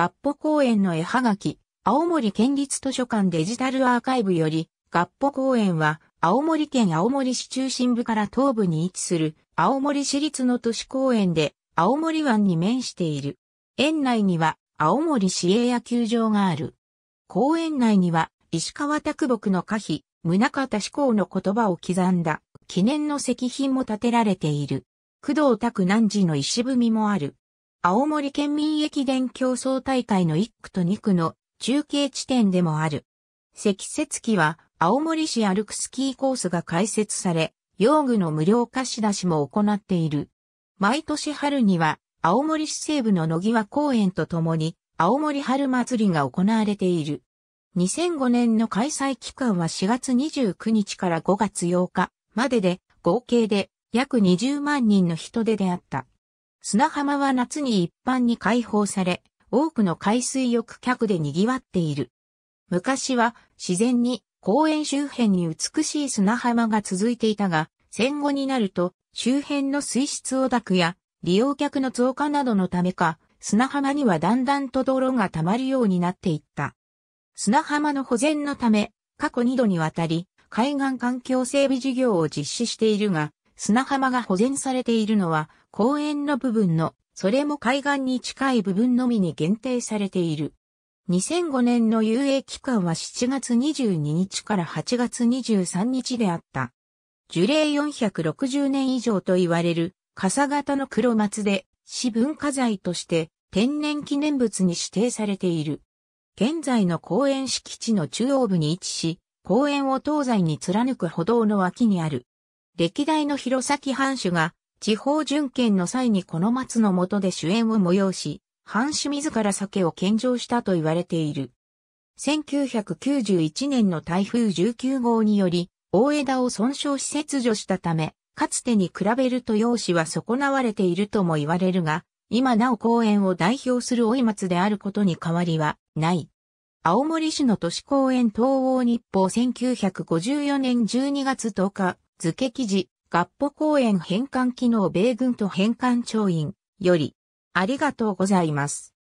合歩公園の絵はがき、青森県立図書館デジタルアーカイブより、合歩公園は、青森県青森市中心部から東部に位置する、青森市立の都市公園で、青森湾に面している。園内には、青森市営野球場がある。公園内には、石川拓木の歌碑、宗方志向の言葉を刻んだ、記念の石碑も建てられている。工藤拓南寺の石踏みもある。青森県民駅伝競争大会の1区と2区の中継地点でもある。積雪機は青森市アルクスキーコースが開設され、用具の無料貸し出しも行っている。毎年春には青森市西部の野際公園とともに青森春祭りが行われている。2005年の開催期間は4月29日から5月8日までで合計で約20万人の人出であった。砂浜は夏に一般に開放され、多くの海水浴客で賑わっている。昔は自然に公園周辺に美しい砂浜が続いていたが、戦後になると周辺の水質汚濁や利用客の増加などのためか、砂浜にはだんだんと泥が溜まるようになっていった。砂浜の保全のため、過去2度にわたり、海岸環境整備事業を実施しているが、砂浜が保全されているのは、公園の部分の、それも海岸に近い部分のみに限定されている。2005年の遊泳期間は7月22日から8月23日であった。樹齢460年以上と言われる、傘型の黒松で、市文化財として天然記念物に指定されている。現在の公園敷地の中央部に位置し、公園を東西に貫く歩道の脇にある。歴代の弘前藩主が地方巡検の際にこの松の下で主演を催し、藩主自ら酒を献上したと言われている。1991年の台風19号により、大枝を損傷し切除したため、かつてに比べると容姿は損なわれているとも言われるが、今なお公園を代表する老松であることに変わりはない。青森市の都市公園東欧日報1954年12月10日、付記事、合歩公園返還機能米軍と返還調印よりありがとうございます。